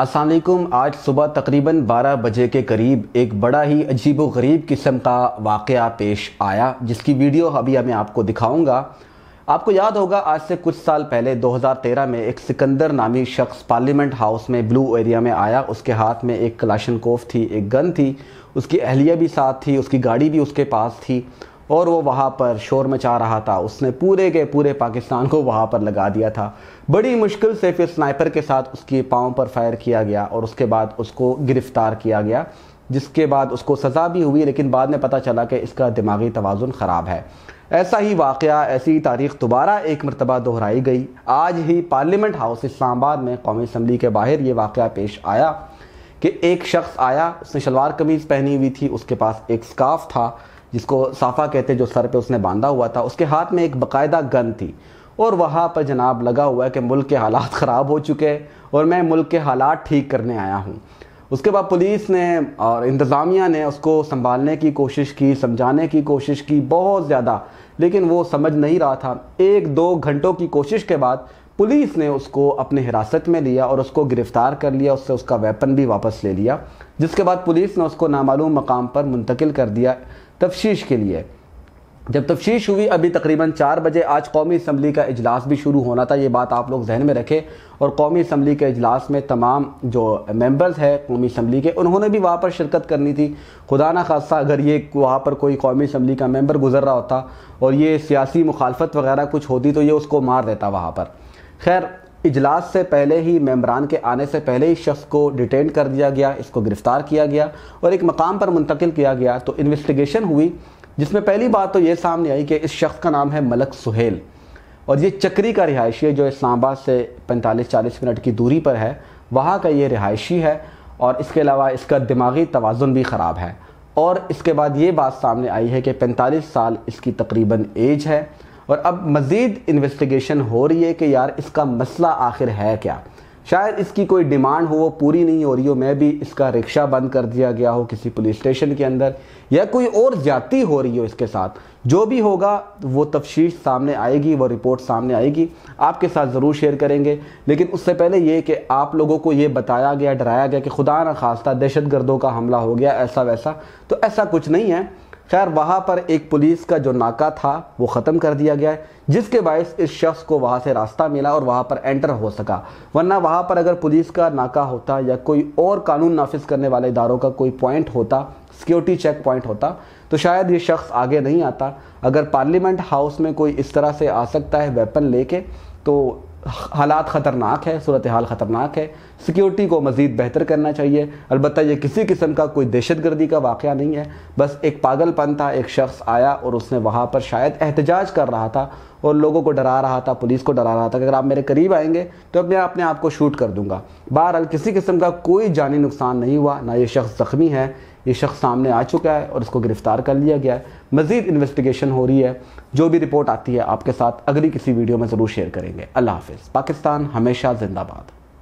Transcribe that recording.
असलकुम आज सुबह तकरीबन 12 बजे के करीब एक बड़ा ही अजीब व गरीब किस्म का वाक़ पेश आया जिसकी वीडियो अभी मैं आपको दिखाऊंगा आपको याद होगा आज से कुछ साल पहले 2013 में एक सिकंदर नामी शख्स पार्लियामेंट हाउस में ब्लू एरिया में आया उसके हाथ में एक कलाशन थी एक गन थी उसकी अहलिया भी साथ थी उसकी गाड़ी भी उसके पास थी और वो वहाँ पर शोर मचा रहा था उसने पूरे के पूरे पाकिस्तान को वहाँ पर लगा दिया था बड़ी मुश्किल से फिर स्नाइपर के साथ उसके पाँव पर फायर किया गया और उसके बाद उसको गिरफ्तार किया गया जिसके बाद उसको सज़ा भी हुई लेकिन बाद में पता चला कि इसका दिमागी तोज़ुन ख़राब है ऐसा ही वाक़ ऐसी तारीख दोबारा एक मरतबा दोहराई गई आज ही पार्लियामेंट हाउस इस्लामाबाद में कौमी असम्बली के बाहर ये वाक़ पेश आया कि एक शख्स आया उसने शलवार कमीज़ पहनी हुई थी उसके पास एक स्काफ था जिसको साफ़ा कहते जो सर पे उसने बांधा हुआ था उसके हाथ में एक बकायदा गन थी और वहाँ पर जनाब लगा हुआ है कि मुल्क के हालात ख़राब हो चुके हैं और मैं मुल्क के हालात ठीक करने आया हूँ उसके बाद पुलिस ने और इंतज़ामिया ने उसको संभालने की कोशिश की समझाने की कोशिश की बहुत ज़्यादा लेकिन वो समझ नहीं रहा था एक दो घंटों की कोशिश के बाद पुलिस ने उसको अपने हिरासत में लिया और उसको गिरफ़्तार कर लिया उससे उसका वेपन भी वापस ले लिया जिसके बाद पुलिस ने उसको नामालूम मकाम पर मुंतकिल कर दिया तफशीश के लिए जब तफशीश हुई अभी तकरीबन चार बजे आज कौमी इसम्बली का इजलास भी शुरू होना था ये बात आप लोग जहन में रखें और कौमी इसम्बली के इजलास में तमाम जो मेंबर्स हैं कौमी इसम्बली के उन्होंने भी वहाँ पर शिरकत करनी थी खुदा ना खासा अगर ये वहाँ पर कोई कौमी इसम्बली का मेंबर गुजर रहा होता और ये सियासी मुखालफत वगैरह कुछ होती तो ये उसको मार देता वहाँ पर खैर इजलास से पहले ही मेम्बरान के आने से पहले ही शख्स को डिटेन कर दिया गया इसको गिरफ़्तार किया गया और एक मकाम पर मुंतकिल किया गया तो इन्वेस्टिगेशन हुई जिसमें पहली बात तो ये सामने आई कि इस शख्स का नाम है मलक सुहेल और ये चक्री का रिहायशी है जो इस्लामाबाद से 45-40 मिनट की दूरी पर है वहाँ का ये रिहायशी है और इसके अलावा इसका दिमागी तोज़ुन भी ख़राब है और इसके बाद ये बात सामने आई है कि पैंतालीस साल इसकी तकरीबन एज है और अब मज़ीद इन्वेस्टिगेशन हो रही है कि यार इसका मसला आखिर है क्या शायद इसकी कोई डिमांड हो वो पूरी नहीं हो रही हो मैं भी इसका रिक्शा बंद कर दिया गया हो किसी पुलिस स्टेशन के अंदर या कोई और ज्यादती हो रही हो इसके साथ जो भी होगा वो तफशीश सामने आएगी वो रिपोर्ट सामने आएगी आपके साथ ज़रूर शेयर करेंगे लेकिन उससे पहले ये कि आप लोगों को ये बताया गया डराया गया कि खुदा न खास्ता दहशत गर्दों का हमला हो गया ऐसा वैसा तो ऐसा कुछ नहीं है खैर वहाँ पर एक पुलिस का जो नाका था वो ख़त्म कर दिया गया है जिसके बायस इस शख्स को वहाँ से रास्ता मिला और वहाँ पर एंटर हो सका वरना वहाँ पर अगर पुलिस का नाका होता या कोई और कानून नाफिज करने वाले इदारों का कोई पॉइंट होता सिक्योरिटी चेक पॉइंट होता तो शायद ये शख्स आगे नहीं आता अगर पार्लियामेंट हाउस में कोई इस तरह से आ सकता है वेपन लेके तो हालात ख़तरनाक है सूरत हाल ख़तरनाक है सिक्योरिटी को मज़ीद बेहतर करना चाहिए अलबत् ये किसी किस्म का कोई दहशत गर्दी का वाक़ नहीं है बस एक पागलपन था एक शख्स आया और उसने वहाँ पर शायद एहतजाज कर रहा था और लोगों को डरा रहा था पुलिस को डरा रहा था कि अगर आप मेरे करीब आएंगे तो मैं अपने आप को शूट कर दूंगा बहरहाल किसी किस्म का कोई जानी नुकसान नहीं हुआ ना ये शख्स ज़ख्मी है ये शख्स सामने आ चुका है और इसको गिरफ़्तार कर लिया गया है मज़ीद इन्वेस्टिगेशन हो रही है जो भी रिपोर्ट आती है आपके साथ अगली किसी वीडियो में ज़रूर शेयर करेंगे अल्लाह हाफिज़ पाकिस्तान हमेशा जिंदाबाद